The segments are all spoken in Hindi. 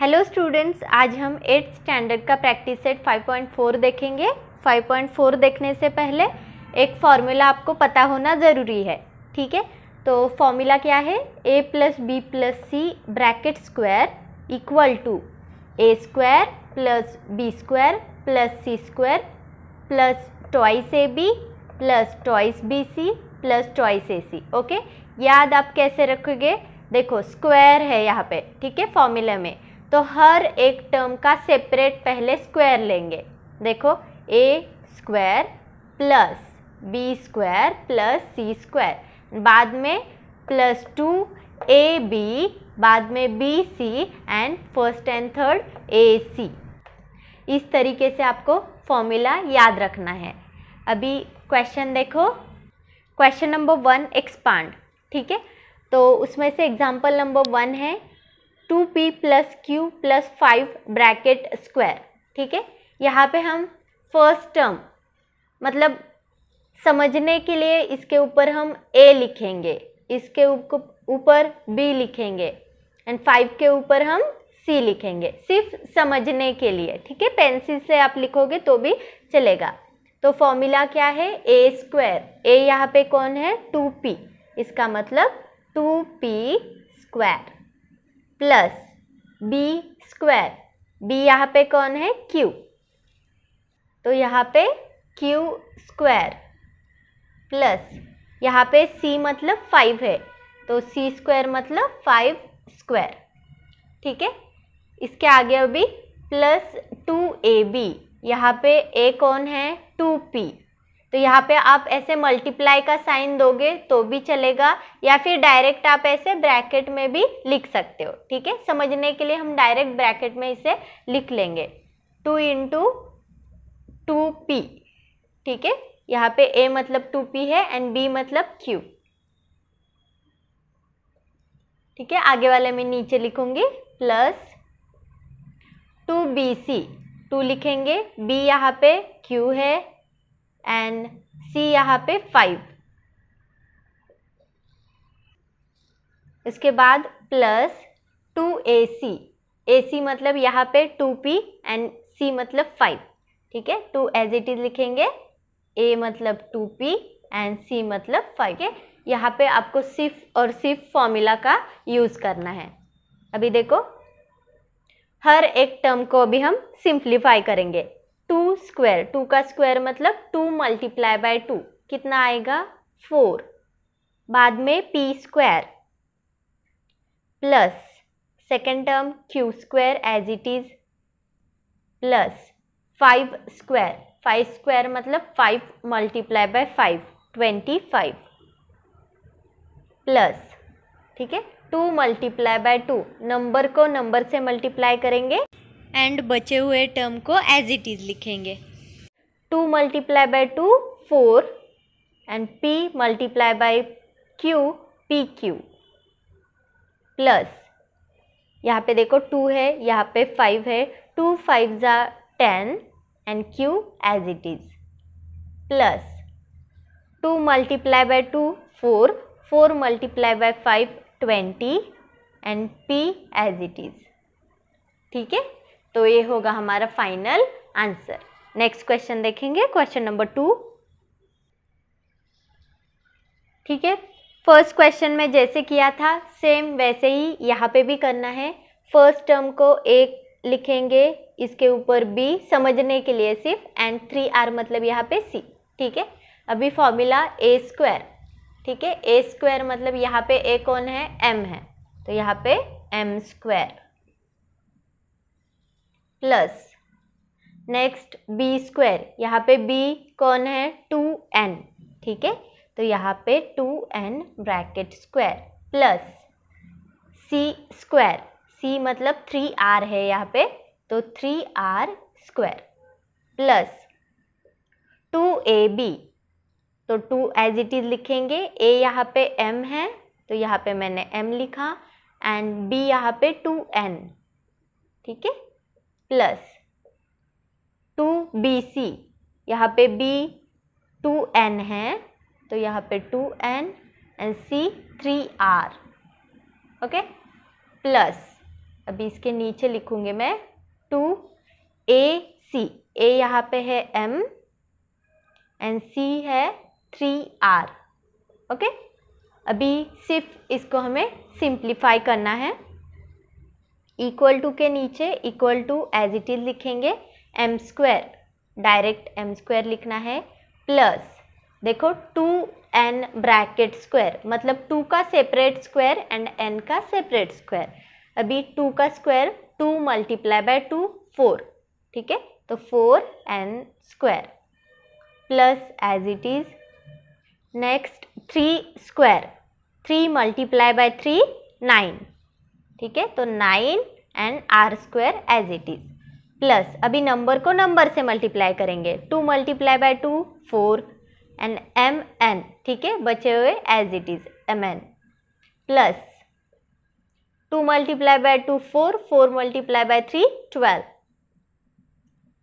हेलो स्टूडेंट्स आज हम एट्थ स्टैंडर्ड का प्रैक्टिस सेट 5.4 देखेंगे 5.4 देखने से पहले एक फार्मूला आपको पता होना ज़रूरी है ठीक है तो फॉर्मूला क्या है A plus B plus C bracket square equal to A square plus B square plus C square plus twice A B plus twice B C plus twice A C okay याद आप कैसे रखोगे देखो स्क्वायर है यहाँ पे ठीक है फॉर्मूला में तो हर एक टर्म का सेपरेट पहले स्क्वायर लेंगे देखो A square plus B square plus C square बाद में प्लस टू ए बी बाद में B C and first and third A C इस तरीके से आपको फॉर्मूला याद रखना है अभी क्वेश्चन देखो क्वेश्चन नंबर वन एक्सपांड ठीक है तो उसमें से एग्जाम्पल नंबर वन है two p plus q plus five bracket square ठीक है यहाँ पे हम फर्स्ट टर्म मतलब समझने के लिए इसके ऊपर हम ए लिखेंगे इसके ऊपर बी लिखेंगे एंड फाइव के ऊपर हम सी लिखेंगे सिर्फ समझने के लिए ठीक है पेंसिल से आप लिखोगे तो भी चलेगा तो फॉर्मूला क्या है ए स्क्वायर ए यहाँ पे कौन है टू पी इसका मतलब two p square plus B square b यहाँ पे कौन है क्यू तो यहाँ पे क्यू स्क्वायर प्लस यहाँ पे सी मतलब फाइव है तो सी स्क्वायर मतलब फाइव स्क्वायर ठीक है इसके आगे अभी प्लस टू ए बी यहाँ पे ए कौन है टू पी तो यहाँ पे आप ऐसे मल्टीप्लाई का साइन दोगे तो भी चलेगा या फिर डायरेक्ट आप ऐसे ब्रैकेट में भी लिख सकते हो ठीक है समझने के लिए हम डायरेक्ट ब्रैकेट में इसे लिख लेंगे टू इंटू टू पी ठीक है यहाँ पे ए मतलब टू पी है एंड बी मतलब क्यू ठीक है आगे वाले में नीचे लिखूंगी plus two b c two लिखेंगे बी यहाँ पे क्यू है एंड सी यहाँ पे फाइव इसके बाद प्लस टू ए सी ए सी मतलब यहाँ पे टू पी एंड सी मतलब फाइव ठीक है टू एज इट इज लिखेंगे ए मतलब टू पी एंड सी मतलब फाइव के यहाँ पे आपको सिर्फ और सिर्फ फॉर्मूला का यूज़ करना है अभी देखो हर एक टर्म को अभी हम सिंप्लीफाई करेंगे टू स्क्वायर टू का स्क्वायर मतलब टू मल्टीप्लाई बाय टू कितना आएगा फोर बाद में p square plus second term q square as it is plus five square five square मतलब five multiply by five twenty five plus ठीक है two multiply by two number को नंबर से मल्टीप्लाई करेंगे एंड बचे हुए टर्म को एज इट इज़ लिखेंगे two multiply by two four and P multiply by q p q plus यहाँ पे देखो टू है यहाँ पे फाइव है टू फाइव ज़ा ten and q as it is plus two multiply by two four four multiply by five twenty and p as it is ठीक है तो ये होगा हमारा फाइनल आंसर नेक्स्ट क्वेश्चन देखेंगे क्वेश्चन नंबर टू ठीक है फर्स्ट क्वेश्चन में जैसे किया था सेम वैसे ही यहाँ पे भी करना है फर्स्ट टर्म को एक लिखेंगे इसके ऊपर बी समझने के लिए सिर्फ एंड थ्री आर मतलब यहाँ पे सी ठीक है अभी फॉर्मूला ए स्क्वायर ठीक है ए स्क्वायर मतलब यहाँ पे ए कौन है एम है तो यहाँ पे m square plus next b square यहाँ पे बी कौन है टू एन ठीक है तो यहाँ पे two n bracket square plus सी स्क्वायर सी मतलब थ्री आर है यहाँ पे तो three r square plus two ए बी तो टू एज इट इज़ लिखेंगे ए यहाँ पे एम है तो यहाँ पे मैंने एम लिखा एंड बी यहाँ पे टू एन ठीक है प्लस टू बी सी यहाँ पे बी टू एन है तो यहाँ पे two n and c three r okay plus अभी इसके नीचे लिखूँगी मैं टू ए सी ए यहाँ पे है एम एंड सी है थ्री आर ओके अभी सिर्फ इसको हमें सिंप्लीफाई करना है इक्वल टू के नीचे equal to as it is लिखेंगे m square direct m square लिखना है प्लस देखो टू एन ब्रैकेट स्क्वायर मतलब टू का सेपरेट स्क्वायर एंड एन का सेपरेट स्क्वायर अभी टू का square two multiply by two four ठीक है तो four n square plus as it is next three square three multiply by three nine ठीक है तो nine and r square as it is plus अभी नंबर को नंबर से मल्टीप्लाई करेंगे two multiply by two four and m n ठीक है बचे हुए as it is m n plus two multiply by two four four multiply by three twelve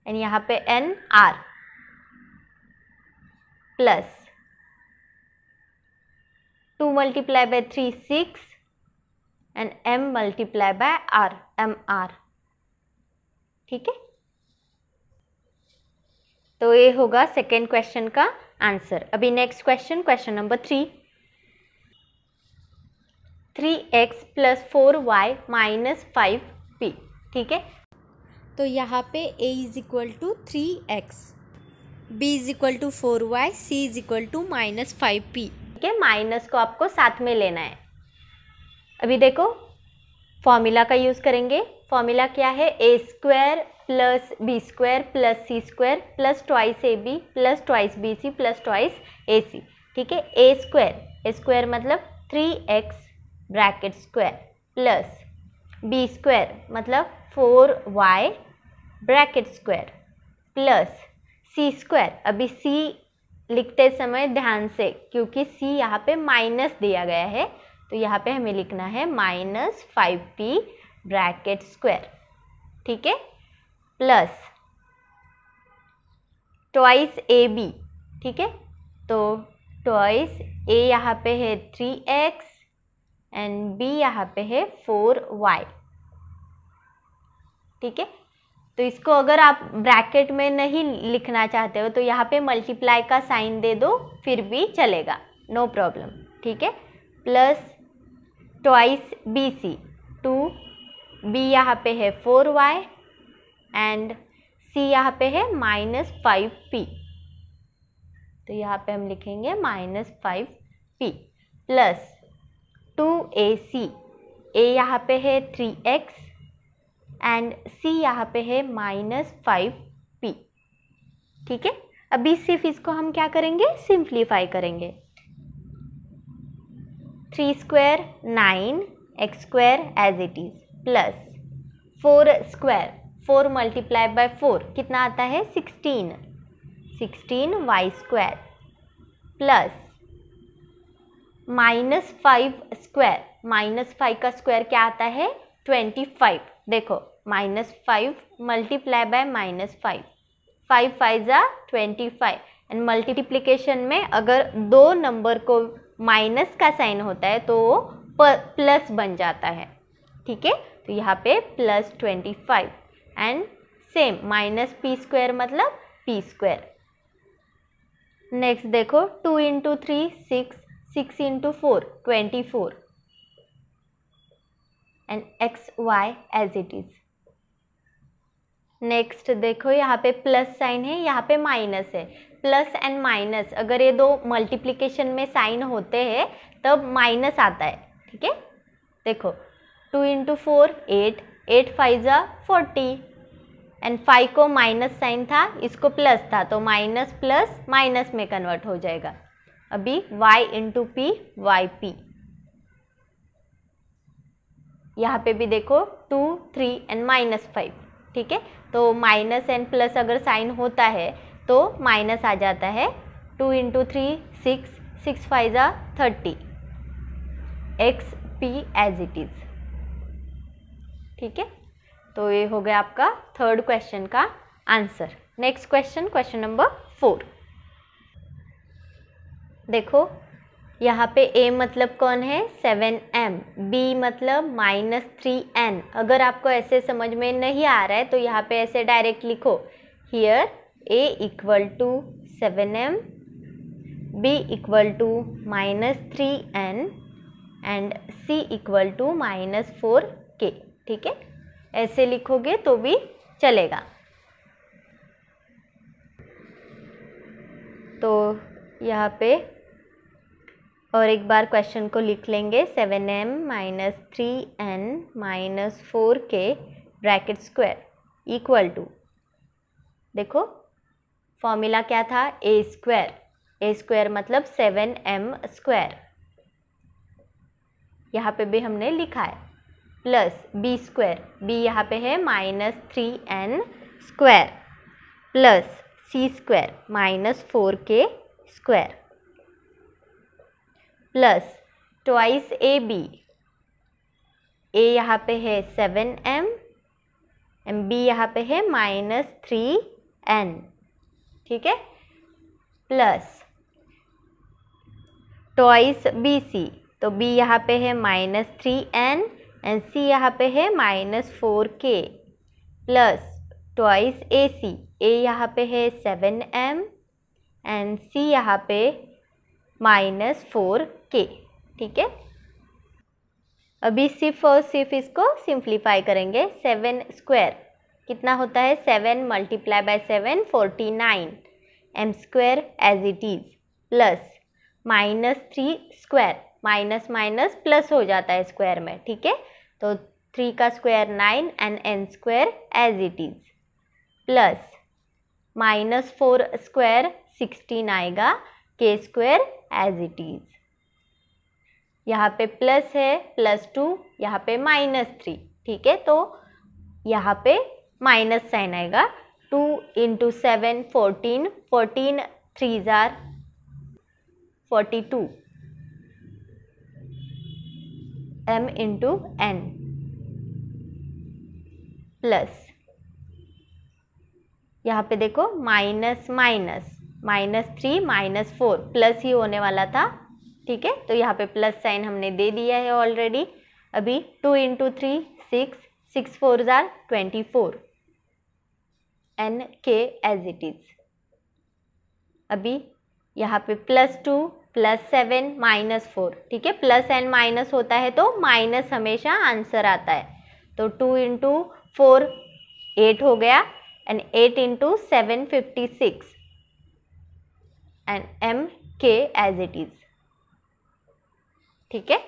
and यहाँ पे n r plus two multiply by three six and m multiply by r m r ठीक है तो ये होगा सेकेंड क्वेश्चन का आंसर अभी next question question number three three x plus four y minus five p ठीक है तो यहाँ पे a is equal to three x b is equal to four y c is equal to minus five p ठीक है माइनस को आपको साथ में लेना है अभी देखो फॉर्मूला का यूज़ करेंगे फॉर्मूला क्या है a square plus B square plus C square plus twice a B plus twice b C plus twice a c ठीक है ए स्क्वायर ए स्क्वायर मतलब three x bracket square plus B square मतलब four y bracket square plus सी स्क्वायर अभी सी लिखते समय ध्यान से क्योंकि सी यहाँ पे माइनस दिया गया है तो यहाँ पे हमें लिखना है minus five p bracket square ठीक है प्लस ट्वाइस ए बी ठीक है तो ट्वाइस ए यहाँ पे है थ्री एक्स एंड बी यहाँ पे है फोर वाई ठीक है तो इसको अगर आप ब्रैकेट में नहीं लिखना चाहते हो तो यहाँ पे मल्टीप्लाई का साइन दे दो फिर भी चलेगा नो प्रॉब्लम ठीक है plus twice b c two b यहाँ पे है फोर वाई एंड सी यहाँ पे है माइनस फाइव पी तो यहाँ पे हम लिखेंगे minus five p plus two a c a यहाँ पे है थ्री एक्स एंड सी यहाँ पे है माइनस फाइव पी ठीक है अभी सिर्फ इसको हम क्या करेंगे सिंप्लीफाई करेंगे three square nine x square as it is plus four square four multiply by four कितना आता है sixteen sixteen y square plus minus five square minus five का स्क्वायर क्या आता है ट्वेंटी फाइव देखो minus five multiply by minus five five five ज़ा ट्वेंटी फाइव एंड मल्टीप्लीकेशन में अगर दो नंबर को माइनस का साइन होता है तो वो प्लस बन जाता है ठीक है तो यहाँ पे plus twenty five and same minus p square मतलब पी स्क्वायर नेक्स्ट देखो two into three six six into four twenty four and x y as it is next देखो यहाँ पे प्लस साइन है यहाँ पे माइनस है प्लस एंड माइनस अगर ये दो मल्टीप्लिकेशन में साइन होते हैं तब माइनस आता है ठीक है देखो two into four eight eight five ज़ा फोर्टी एंड फाइव को माइनस साइन था इसको प्लस था तो माइनस प्लस माइनस में कन्वर्ट हो जाएगा अभी y into p y p यहाँ पे भी देखो two three and minus five ठीक है तो माइनस एंड प्लस अगर साइन होता है तो माइनस आ जाता है two into three six six five ज़ा thirty x p as it is ठीक है तो ये हो गया आपका थर्ड क्वेश्चन का answer next question question number four देखो यहाँ पे ए मतलब कौन है सेवन एम बी मतलब माइनस थ्री एन अगर आपको ऐसे समझ में नहीं आ रहा है तो यहाँ पे ऐसे डायरेक्ट लिखो here a equal to seven m b equal to minus three n and c equal to minus four k ठीक है ऐसे लिखोगे तो भी चलेगा तो यहाँ पे और एक बार क्वेश्चन को लिख लेंगे seven m minus three n minus four k bracket square equal to देखो फॉर्मूला क्या था ए स्क्वायर ए स्क्वायर मतलब सेवन एम स्क्वायर यहाँ पे भी हमने लिखा है प्लस बी स्क्वायर बी यहाँ पे है minus three n square plus C square minus four k square plus twice a b a यहाँ पे है सेवन एम एम बी यहाँ पे है माइनस थ्री एन ठीक है प्लस ट्वाइस बी सी तो बी यहाँ पे है minus three n and c यहाँ पे है minus four k plus twice a c a यहाँ पे है सेवन एम एंड सी यहाँ पे माइनस फोर के ठीक है अभी सिर्फ और सिर्फ इसको सिंप्लीफाई करेंगे सेवन स्क्वायर कितना होता है seven multiply by seven forty nine m square as it is plus minus three square minus minus plus हो जाता है स्क्वायर में ठीक है तो थ्री का square nine and n square as it is plus minus four square sixteen आएगा k square as it is यहाँ पे प्लस है प्लस टू यहाँ पे माइनस थ्री ठीक है तो यहाँ पे माइनस साइन आएगा two into seven fourteen fourteen three ज़ार forty two m into n plus यहाँ पे देखो minus minus minus three minus four plus ही होने वाला था ठीक है तो यहाँ पे प्लस साइन हमने दे दिया है ऑलरेडी अभी two into three six six four ज़ार twenty four n k as it is अभी यहाँ पे plus two plus seven minus four ठीक है प्लस एन माइनस होता है तो माइनस हमेशा आंसर आता है तो टू इंटू फोर एट हो गया and eight into seven fifty six and m k as it is ठीक है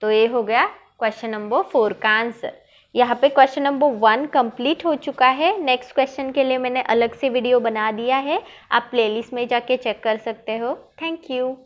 तो ये हो गया क्वेश्चन नंबर फोर का आंसर यहाँ पे क्वेश्चन नंबर वन कंप्लीट हो चुका है नेक्स्ट क्वेश्चन के लिए मैंने अलग से वीडियो बना दिया है आप प्लेलिस्ट में जाके चेक कर सकते हो थैंक यू